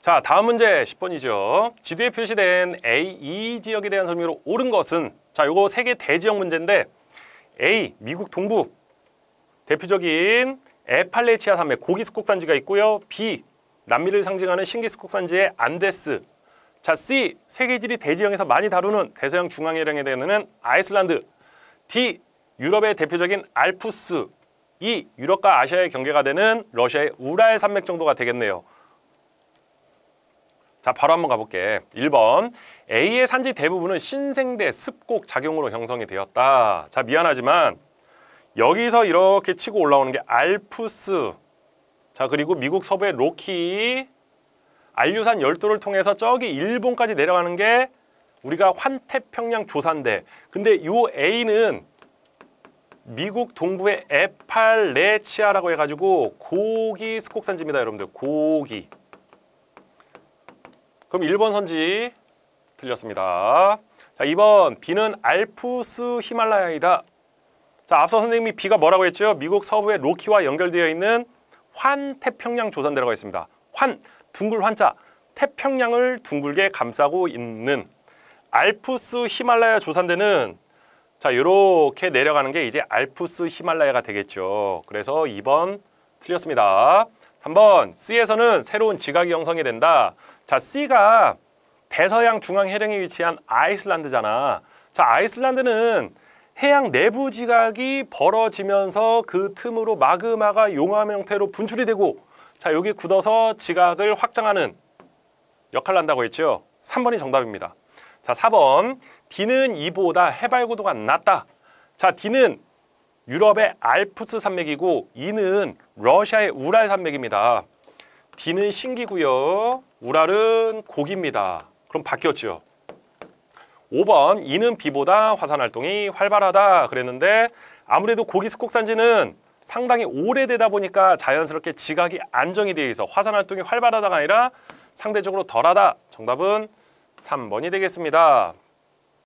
자, 다음 문제 10번이죠. 지도에 표시된 A, e 지역에 대한 설명으로 옳은 것은 자, 요거 세계 대지역 문제인데 A, 미국 동부 대표적인 에팔레치아 산맥 고기스콕 산지가 있고요. B, 남미를 상징하는 신기스콕 산지의 안데스 자, C, 세계지리 대지형에서 많이 다루는 대서양 중앙해령에 대한 아이슬란드 D, 유럽의 대표적인 알프스 E, 유럽과 아시아의 경계가 되는 러시아의 우라의 산맥 정도가 되겠네요. 자, 바로 한번 가볼게. 1번. A의 산지 대부분은 신생대 습곡 작용으로 형성이 되었다. 자, 미안하지만 여기서 이렇게 치고 올라오는 게 알프스. 자, 그리고 미국 서부의 로키, 알류산 열도를 통해서 저기 일본까지 내려가는 게 우리가 환태평양 조산대. 근데 이 A는 미국 동부의 에팔레치아라고 해가지고 고기 스곡산지입니다, 여러분들. 고기. 그럼 1번 선지 틀렸습니다. 자, 2번 비는 알프스 히말라야이다. 자, 앞서 선생님이 비가 뭐라고 했죠? 미국 서부의 로키와 연결되어 있는 환태평양 조산대라고 했습니다. 환, 둥글 환자, 태평양을 둥글게 감싸고 있는 알프스 히말라야 조산대는 자 이렇게 내려가는 게 이제 알프스 히말라야가 되겠죠. 그래서 2번 틀렸습니다. 3번 C에서는 새로운 지각이 형성이 된다. 자 C가 대서양 중앙 해령에 위치한 아이슬란드잖아. 자 아이슬란드는 해양 내부 지각이 벌어지면서 그 틈으로 마그마가 용암 형태로 분출이 되고 자 여기 굳어서 지각을 확장하는 역할을 한다고 했죠. 3번이 정답입니다. 자 4번 D는 이보다 해발 고도가 낮다. 자 D는 유럽의 알프스 산맥이고 이는 러시아의 우랄 산맥입니다. D는 신기고요. 우랄은 고기입니다. 그럼 바뀌었죠. 5번 이는 비보다 화산 활동이 활발하다 그랬는데 아무래도 고기 스곡산지는 상당히 오래되다 보니까 자연스럽게 지각이 안정이 되어 있어 화산 활동이 활발하다가 아니라 상대적으로 덜하다. 정답은 3번이 되겠습니다.